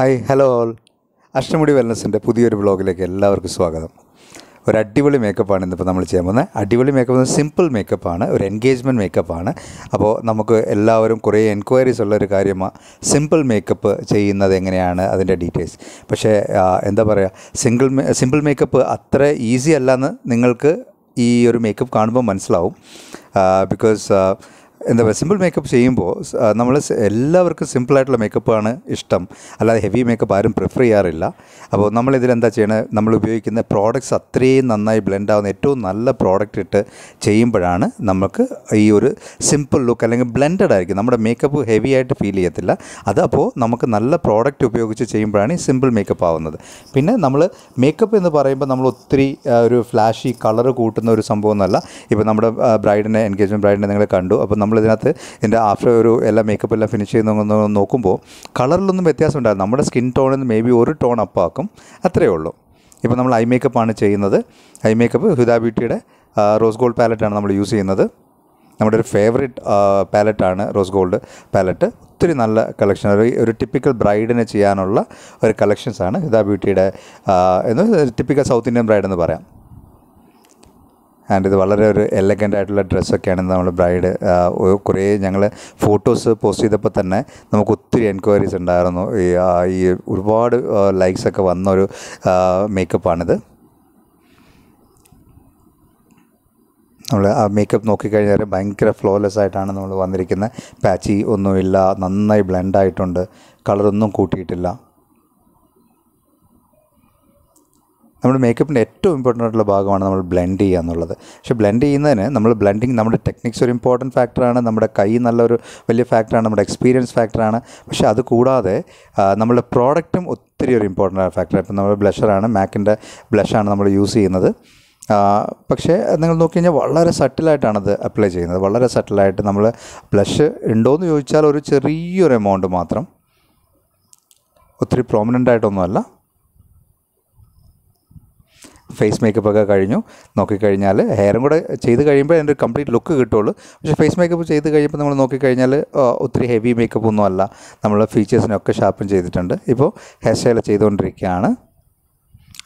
hi hello all Ashtamudi വെൽനസിൻ്റെ പുതിയൊരു ബ്ലോഗിലേക്ക് എല്ലാവർക്കും സ്വാഗതം ഒരു അടിപൊളി മേക്കപ്പാണ് ഇന്നിപ്പോൾ നമ്മൾ ചെയ്യാൻ പോകുന്നത് അടിപൊളി മേക്കപ്പ് സിമ്പിൾ മേക്കപ്പാണ് ഒരു എൻഗേജ്മെൻറ്റ് മേക്കപ്പാണ് അപ്പോൾ നമുക്ക് എല്ലാവരും കുറേ എൻക്വയറീസ് ഉള്ള ഒരു കാര്യമാണ് സിമ്പിൾ മേക്കപ്പ് ചെയ്യുന്നത് എങ്ങനെയാണ് അതിൻ്റെ ഡീറ്റെയിൽസ് പക്ഷേ എന്താ പറയുക സിംഗിൾ സിമ്പിൾ മേക്കപ്പ് അത്ര ഈസി അല്ലയെന്ന് നിങ്ങൾക്ക് ഈ ഒരു മേക്കപ്പ് കാണുമ്പോൾ മനസ്സിലാവും ബിക്കോസ് എന്താ പറയുക സിമ്പിൾ മേക്കപ്പ് ചെയ്യുമ്പോൾ നമ്മൾ എല്ലാവർക്കും സിമ്പിളായിട്ടുള്ള മേക്കപ്പാണ് ഇഷ്ടം അല്ലാതെ ഹെവി മേക്കപ്പ് ആരും പ്രിഫർ ചെയ്യാറില്ല അപ്പോൾ നമ്മളിതിലെന്താ ചെയ്യണത് നമ്മൾ ഉപയോഗിക്കുന്ന പ്രോഡക്റ്റ്സ് അത്രയും നന്നായി ബ്ലെൻഡ് ആവുന്ന ഏറ്റവും നല്ല പ്രോഡക്റ്റ് ഇട്ട് ചെയ്യുമ്പോഴാണ് നമുക്ക് ഈ ഒരു സിമ്പിൾ ലുക്ക് അല്ലെങ്കിൽ ബ്ലെൻഡഡ് ആയിരിക്കും നമ്മുടെ മേക്കപ്പ് ഹെവി ആയിട്ട് ഫീൽ ചെയ്യത്തില്ല അതപ്പോൾ നമുക്ക് നല്ല പ്രോഡക്റ്റ് ഉപയോഗിച്ച് ചെയ്യുമ്പോഴാണ് ഈ സിമ്പിൾ മേക്കപ്പ് ആവുന്നത് പിന്നെ നമ്മൾ മേക്കപ്പ് എന്ന് പറയുമ്പോൾ നമ്മൾ ഒത്തിരി ഒരു ഫ്ലാഷി കളർ കൂട്ടുന്ന ഒരു സംഭവമൊന്നുമല്ല ഇപ്പോൾ നമ്മുടെ ബ്രൈഡിനെ എൻഗേജ്മെൻറ്റ് ബ്രൈഡിനെ നിങ്ങൾ കണ്ടു അപ്പോൾ നമ്മളിതിനകത്ത് എൻ്റെ ആഫ്റ്റർ ഒരു എല്ലാം മേക്കപ്പ് എല്ലാം ഫിനിഷ് ചെയ്യുന്ന നോക്കുമ്പോൾ കളറിലൊന്നും വ്യത്യാസം ഉണ്ടാകും നമ്മുടെ സ്കിൻ ടോണിൽ നിന്ന് മേ ബി ഒരു ടോൺ അപ്പാക്കും അത്രയേ ഉള്ളൂ ഇപ്പോൾ നമ്മൾ ഐ മേക്കപ്പാണ് ചെയ്യുന്നത് ഐ മേക്കപ്പ് ഹുദാ ബ്യൂട്ടിയുടെ റോസ് ഗോൾഡ് പാലറ്റാണ് നമ്മൾ യൂസ് ചെയ്യുന്നത് നമ്മുടെ ഒരു ഫേവറേറ്റ് പാലറ്റാണ് റോസ് ഗോൾഡ് പാലറ്റ് ഒത്തിരി നല്ല കളക്ഷൻ ഒരു ഒരു ടിപ്പിക്കൽ ബ്രൈഡിന് ചെയ്യാനുള്ള ഒരു കളക്ഷൻസാണ് ഹിത ബ്യൂട്ടിയുടെ എന്ന് ടിപ്പിക്കൽ സൗത്ത് ഇന്ത്യൻ ബ്രൈഡ് എന്ന് പറയാം ആൻഡ് ഇത് വളരെ ഒരു എലഗൻ്റ് ആയിട്ടുള്ള ഡ്രസ്സൊക്കെയാണ് നമ്മൾ ബ്രൈഡ് കുറേ ഞങ്ങൾ ഫോട്ടോസ് പോസ്റ്റ് ചെയ്തപ്പോൾ തന്നെ നമുക്ക് ഒത്തിരി എൻക്വയറീസ് ഉണ്ടായിരുന്നു ഈ ഈ ഒരുപാട് ലൈക്സൊക്കെ വന്ന ഒരു മേക്കപ്പാണിത് നമ്മൾ ആ മേക്കപ്പ് നോക്കിക്കഴിഞ്ഞാൽ ഭയങ്കര ഫ്ലോലെസ് ആയിട്ടാണ് നമ്മൾ വന്നിരിക്കുന്നത് പാച്ചി ഒന്നുമില്ല നന്നായി ബ്ലെൻഡായിട്ടുണ്ട് കളറൊന്നും കൂട്ടിയിട്ടില്ല നമ്മുടെ മേക്കപ്പിൻ്റെ ഏറ്റവും ഇമ്പോർട്ടൻ്റ് ആയിട്ടുള്ള ഭാഗമാണ് നമ്മൾ ബ്ലെൻഡ് ചെയ്യുക എന്നുള്ളത് പക്ഷേ ബ്ലെൻഡ് ചെയ്യുന്നതിന് നമ്മൾ ബ്ലെൻഡിങ് നമ്മുടെ ടെക്നിക്സ് ഒരു ഇമ്പോർട്ടൻറ്റ് ഫാക്ടറാണ് നമ്മുടെ കൈ നല്ലൊരു വലിയ ഫാക്ടറാണ് നമ്മുടെ എക്സ്പീരിയൻസ് ഫാക്ടറാണ് പക്ഷേ അത് കൂടാതെ നമ്മുടെ പ്രോഡക്റ്റും ഒത്തിരി ഒരു ഇമ്പോർട്ടൻ്റ് ഫാക്ടറാണ് ഇപ്പം നമ്മൾ ബ്ലഷറാണ് മാക്കിൻ്റെ ബ്ലഷാണ് നമ്മൾ യൂസ് ചെയ്യുന്നത് പക്ഷേ നിങ്ങൾ കഴിഞ്ഞാൽ വളരെ സട്ടിലായിട്ടാണത് അപ്ലൈ ചെയ്യുന്നത് വളരെ സട്ടിലായിട്ട് നമ്മൾ ബ്ലഷ് എന്ന് ചോദിച്ചാൽ ഒരു ചെറിയൊരു എമൗണ്ട് മാത്രം ഒത്തിരി പ്രോമിനൻ്റ് ആയിട്ടൊന്നുമല്ല ഫേസ് മേക്കപ്പ് ഒക്കെ കഴിഞ്ഞു നോക്കിക്കഴിഞ്ഞാൽ ഹെയറും കൂടെ ചെയ്ത് കഴിയുമ്പോൾ അതിൻ്റെ ഒരു കംപ്ലീറ്റ് ലുക്ക് കിട്ടുള്ളൂ പക്ഷേ ഫേസ് മേക്കപ്പ് ചെയ്ത് കഴിയുമ്പോൾ നമ്മൾ നോക്കിക്കഴിഞ്ഞാൽ ഒത്തിരി ഹെവി മേക്കപ്പ് ഒന്നും അല്ല നമ്മൾ ഫീച്ചേഴ്സിനൊക്കെ ഷാർപ്പൻ ചെയ്തിട്ടുണ്ട് ഇപ്പോൾ ഹെയർ സ്റ്റൈൽ ചെയ്തുകൊണ്ടിരിക്കുകയാണ്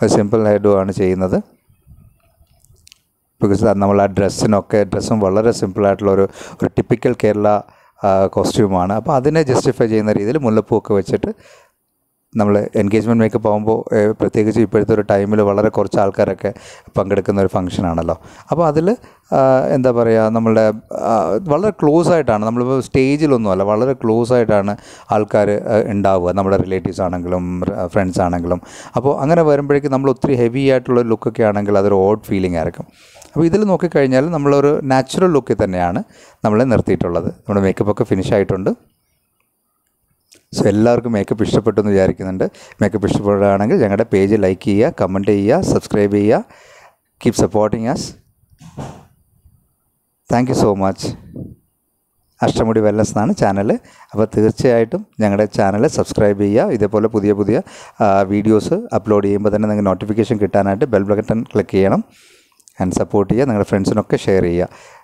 അത് സിമ്പിൾ ഹെയർ ആണ് ചെയ്യുന്നത് ബിക്കോസ് നമ്മൾ ആ ഡ്രസ്സിനൊക്കെ ഡ്രസ്സും വളരെ സിമ്പിളായിട്ടുള്ള ഒരു ഒരു ടിപ്പിക്കൽ കേരള കോസ്റ്റ്യൂമാണ് അപ്പോൾ അതിനെ ജസ്റ്റിഫൈ ചെയ്യുന്ന രീതിയിൽ മുല്ലപ്പൂവൊക്കെ വെച്ചിട്ട് നമ്മൾ എൻഗേജ്മെൻറ്റ് മേക്കപ്പ് ആകുമ്പോൾ പ്രത്യേകിച്ച് ഇപ്പോഴത്തെ ഒരു ടൈമിൽ വളരെ കുറച്ച് ആൾക്കാരൊക്കെ പങ്കെടുക്കുന്ന ഒരു ഫംഗ്ഷനാണല്ലോ അപ്പോൾ അതിൽ എന്താ പറയുക നമ്മളുടെ വളരെ ക്ലോസ് ആയിട്ടാണ് നമ്മളിപ്പോൾ സ്റ്റേജിലൊന്നുമല്ല വളരെ ക്ലോസ് ആയിട്ടാണ് ആൾക്കാർ ഉണ്ടാവുക നമ്മുടെ റിലേറ്റീവ്സ് ആണെങ്കിലും ഫ്രണ്ട്സ് ആണെങ്കിലും അപ്പോൾ അങ്ങനെ വരുമ്പോഴേക്കും നമ്മൾ ഒത്തിരി ഹെവി ആയിട്ടുള്ള ലുക്കൊക്കെ ആണെങ്കിൽ അതൊരു ഓഡ് ഫീലിംഗ് ആയിരിക്കും അപ്പോൾ ഇതിൽ നോക്കിക്കഴിഞ്ഞാൽ നമ്മളൊരു നാച്ചുറൽ ലുക്കിൽ തന്നെയാണ് നമ്മളെ നിർത്തിയിട്ടുള്ളത് നമ്മുടെ മേക്കപ്പൊക്കെ ഫിനിഷ് ആയിട്ടുണ്ട് സോ എല്ലാവർക്കും മേക്കപ്പ് ഇഷ്ടപ്പെട്ടു എന്ന് വിചാരിക്കുന്നുണ്ട് മേക്കപ്പ് ഇഷ്ടപ്പെടുകയാണെങ്കിൽ ഞങ്ങളുടെ പേജ് ലൈക്ക് ചെയ്യുക കമൻറ്റ് ചെയ്യുക സബ്സ്ക്രൈബ് ചെയ്യുക keep supporting us thank you so much Ashtamudi wellness എന്നാണ് ചാനൽ അപ്പോൾ തീർച്ചയായിട്ടും ഞങ്ങളുടെ ചാനൽ സബ്സ്ക്രൈബ് ചെയ്യുക ഇതേപോലെ പുതിയ പുതിയ വീഡിയോസ് അപ്ലോഡ് ചെയ്യുമ്പോൾ തന്നെ നിങ്ങൾക്ക് നോട്ടിഫിക്കേഷൻ കിട്ടാനായിട്ട് ബെൽ ബട്ടൺ ക്ലിക്ക് ചെയ്യണം ആൻഡ് സപ്പോർട്ട് ചെയ്യുക നിങ്ങളുടെ ഫ്രണ്ട്സിനൊക്കെ ഷെയർ ചെയ്യുക